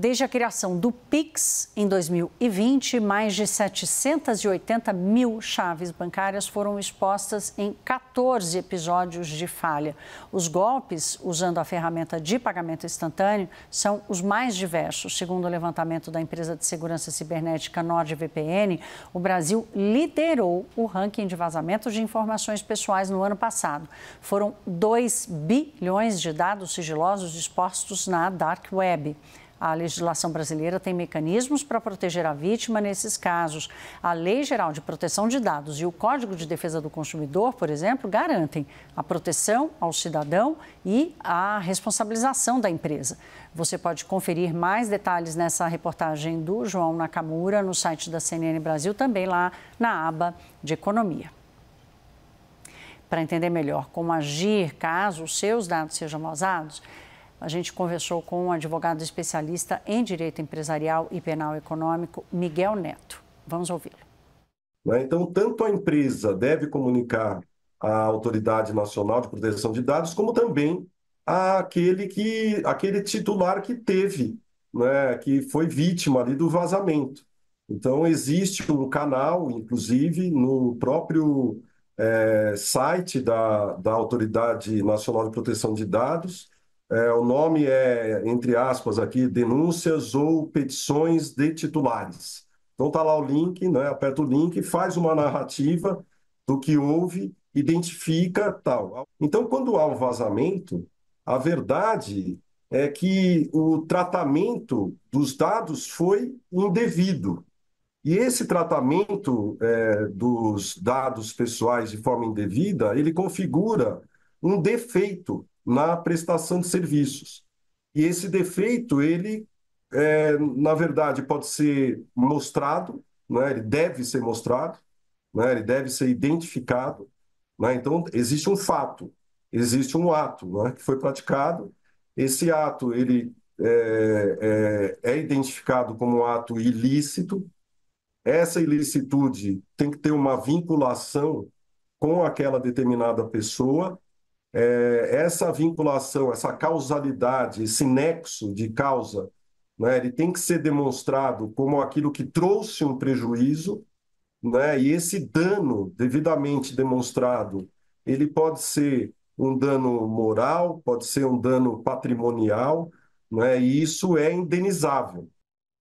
Desde a criação do PIX em 2020, mais de 780 mil chaves bancárias foram expostas em 14 episódios de falha. Os golpes usando a ferramenta de pagamento instantâneo são os mais diversos. Segundo o levantamento da empresa de segurança cibernética NordVPN, o Brasil liderou o ranking de vazamentos de informações pessoais no ano passado. Foram 2 bilhões de dados sigilosos expostos na Dark Web. A legislação brasileira tem mecanismos para proteger a vítima nesses casos. A Lei Geral de Proteção de Dados e o Código de Defesa do Consumidor, por exemplo, garantem a proteção ao cidadão e a responsabilização da empresa. Você pode conferir mais detalhes nessa reportagem do João Nakamura no site da CNN Brasil, também lá na aba de Economia. Para entender melhor como agir caso os seus dados sejam vazados, a gente conversou com o um advogado especialista em direito empresarial e penal econômico, Miguel Neto. Vamos ouvi-lo. Né, então, tanto a empresa deve comunicar à Autoridade Nacional de Proteção de Dados, como também àquele, que, aquele titular que teve, né, que foi vítima ali do vazamento. Então, existe um canal, inclusive, no próprio é, site da, da Autoridade Nacional de Proteção de Dados, é, o nome é, entre aspas, aqui, denúncias ou petições de titulares. Então está lá o link, né? Aperta o link, faz uma narrativa do que houve, identifica tal. Então, quando há um vazamento, a verdade é que o tratamento dos dados foi indevido. E esse tratamento é, dos dados pessoais de forma indevida, ele configura um defeito na prestação de serviços. E esse defeito, ele, é, na verdade, pode ser mostrado, né? ele deve ser mostrado, né? ele deve ser identificado. Né? Então, existe um fato, existe um ato né? que foi praticado. Esse ato ele é, é, é identificado como um ato ilícito. Essa ilicitude tem que ter uma vinculação com aquela determinada pessoa é, essa vinculação, essa causalidade, esse nexo de causa, né, ele tem que ser demonstrado como aquilo que trouxe um prejuízo, né, e esse dano devidamente demonstrado, ele pode ser um dano moral, pode ser um dano patrimonial, né, e isso é indenizável.